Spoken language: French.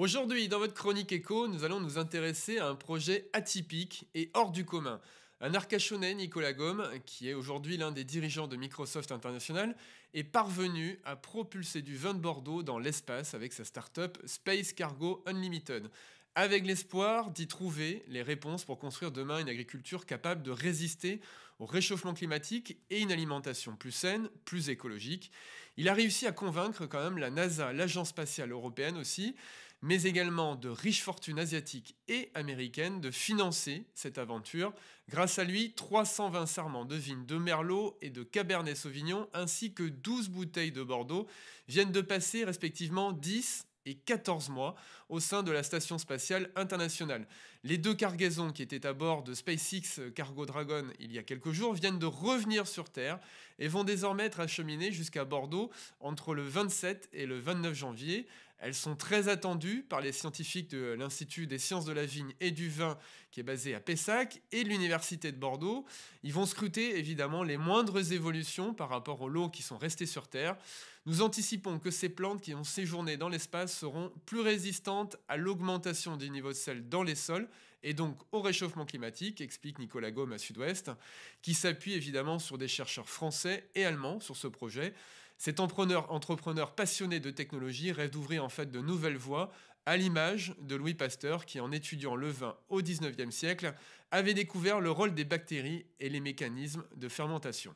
Aujourd'hui, dans votre chronique écho, nous allons nous intéresser à un projet atypique et hors du commun. Un arcachonnais, Nicolas Gomme, qui est aujourd'hui l'un des dirigeants de Microsoft International, est parvenu à propulser du vin de Bordeaux dans l'espace avec sa start-up Space Cargo Unlimited, avec l'espoir d'y trouver les réponses pour construire demain une agriculture capable de résister au réchauffement climatique et une alimentation plus saine, plus écologique. Il a réussi à convaincre quand même la NASA, l'Agence spatiale européenne aussi, mais également de riches fortunes asiatiques et américaines, de financer cette aventure. Grâce à lui, 320 sarments de vignes de Merlot et de Cabernet Sauvignon, ainsi que 12 bouteilles de Bordeaux, viennent de passer respectivement 10 et 14 mois au sein de la Station spatiale internationale. Les deux cargaisons qui étaient à bord de SpaceX Cargo Dragon il y a quelques jours viennent de revenir sur Terre et vont désormais être acheminées jusqu'à Bordeaux entre le 27 et le 29 janvier. Elles sont très attendues par les scientifiques de l'Institut des sciences de la vigne et du vin qui est basé à Pessac et l'Université de Bordeaux. Ils vont scruter évidemment les moindres évolutions par rapport aux lots qui sont restés sur Terre. Nous anticipons que ces plantes qui ont séjourné dans l'espace seront plus résistantes à l'augmentation du niveau de sel dans les sols et donc au réchauffement climatique, explique Nicolas Gaume à Sud-Ouest, qui s'appuie évidemment sur des chercheurs français et allemands sur ce projet. Cet entrepreneur, entrepreneur passionné de technologie rêve d'ouvrir en fait de nouvelles voies à l'image de Louis Pasteur qui, en étudiant le vin au XIXe siècle, avait découvert le rôle des bactéries et les mécanismes de fermentation.